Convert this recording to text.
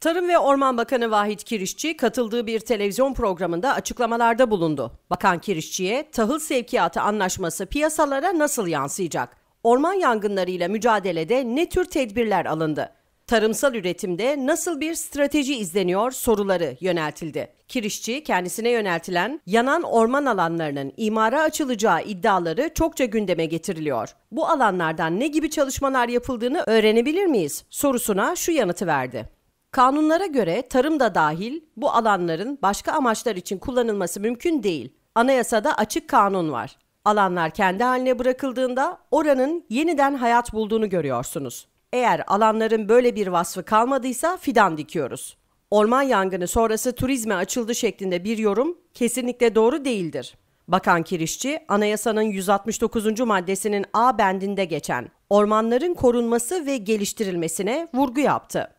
Tarım ve Orman Bakanı Vahit Kirişçi katıldığı bir televizyon programında açıklamalarda bulundu. Bakan Kirişçi'ye tahıl sevkiyatı anlaşması piyasalara nasıl yansıyacak? Orman yangınlarıyla mücadelede ne tür tedbirler alındı? Tarımsal üretimde nasıl bir strateji izleniyor soruları yöneltildi. Kirişçi kendisine yöneltilen yanan orman alanlarının imara açılacağı iddiaları çokça gündeme getiriliyor. Bu alanlardan ne gibi çalışmalar yapıldığını öğrenebilir miyiz sorusuna şu yanıtı verdi. Kanunlara göre tarım da dahil bu alanların başka amaçlar için kullanılması mümkün değil. Anayasada açık kanun var. Alanlar kendi haline bırakıldığında oranın yeniden hayat bulduğunu görüyorsunuz. Eğer alanların böyle bir vasfı kalmadıysa fidan dikiyoruz. Orman yangını sonrası turizme açıldı şeklinde bir yorum kesinlikle doğru değildir. Bakan Kirişçi, anayasanın 169. maddesinin A bendinde geçen ormanların korunması ve geliştirilmesine vurgu yaptı.